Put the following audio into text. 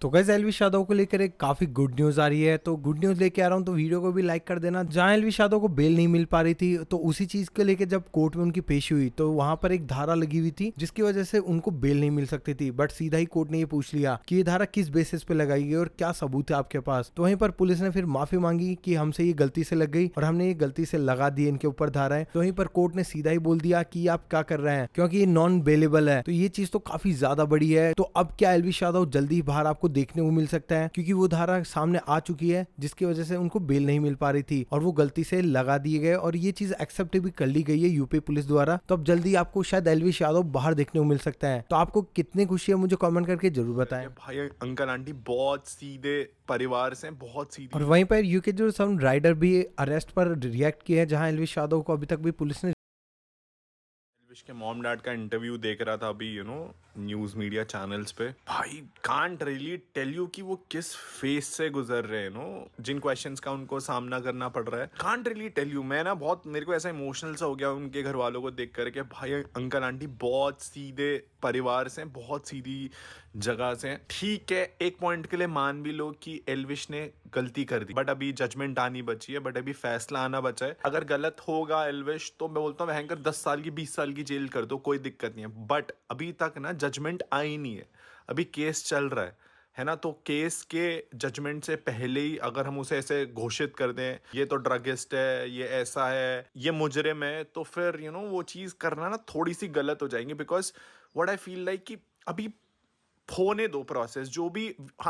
तो gas LV शादो को लेकर एक काफ़ी गुड न्यूज़ आ रही है तो गुड न्यूज़ लेके आ रहा हूँ तो वीडियो को भी लाइक कर देना जहाँ एलवी शादो को बेल नहीं मिल पा रही थी तो उसी चीज़ को लेके जब कोर्ट में उनकी पेशी हुई तो वहाँ पर एक धारा लगी हुई थी जिसकी वजह से उनको बेल नहीं मिल सकती थी बट सीधा ही कोर्ट ने ये पूछ लिया कि ये धारा किस बेसिस पे लगाई गई और क्या सबूत है आपके पास तो वहीं पर पुलिस ने फिर माफ़ी मांगी कि हमसे ये गलती से लग गई और हमने ये गलती से लगा दी इनके ऊपर धाराएं तो वहीं पर कोर्ट ने सीधा ही बोल दिया कि आप क्या कर रहे हैं क्योंकि ये नॉन बेलेबल है तो ये चीज़ तो काफ़ी ज़्यादा बड़ी है तो अब क्या एलवी शादो जल्दी बाहर आपको आपको देखने को मिल सकता है क्योंकि वो धारा सामने आ चुकी है जिसकी वजह से उनको बेल नहीं मिल पा रही थी और वो गलती से लगा दिए गए और ये चीज एक्सेप्ट भी कर ली गई है यूपी पुलिस द्वारा तो अब जल्दी आपको शायद एलविश यादव बाहर देखने को मिल सकता है तो आपको कितने खुशी है मुझे कॉमेंट करके जरूर बताए भाई अंकल आंटी बहुत सीधे परिवार से बहुत सीधे और वहीं पर यूके जो सब राइडर भी अरेस्ट पर रिएक्ट किए हैं जहां एलविश यादव को अभी तक भी पुलिस ने के मॉम डैड का इंटरव्यू देख रहा था अभी you you know know, news media channels पे भाई कांट रियली टेल यू कि वो किस फेस से गुजर रहे हैं नो जिन क्वेश्चंस का उनको सामना करना पड़ रहा है कांट रियली टेल यू मैं ना बहुत मेरे को ऐसा इमोशनल सा हो गया उनके घर वालों को देख करके भाई अंकल आंटी बहुत सीधे परिवार से बहुत सीधी जगह से ठीक है एक पॉइंट के लिए मान भी लो कि एलविश ने गलती कर दी बट अभी जजमेंट आनी बची है बट अभी फैसला आना बचा है अगर गलत होगा एलविश तो मैं बोलता हूँ भयंकर दस साल की बीस साल की जेल कर दो कोई दिक्कत नहीं है बट अभी तक ना जजमेंट आई नहीं है अभी केस चल रहा है है ना तो केस के जजमेंट से पहले ही अगर हम उसे ऐसे घोषित कर दें ये तो ड्रगिस्ट है ये ऐसा है ये मुजरिम है तो फिर यू you नो know, वो चीज़ करना ना थोड़ी सी गलत हो जाएंगी because what I feel like कि अभी होने दो प्रोसेस जो भी हम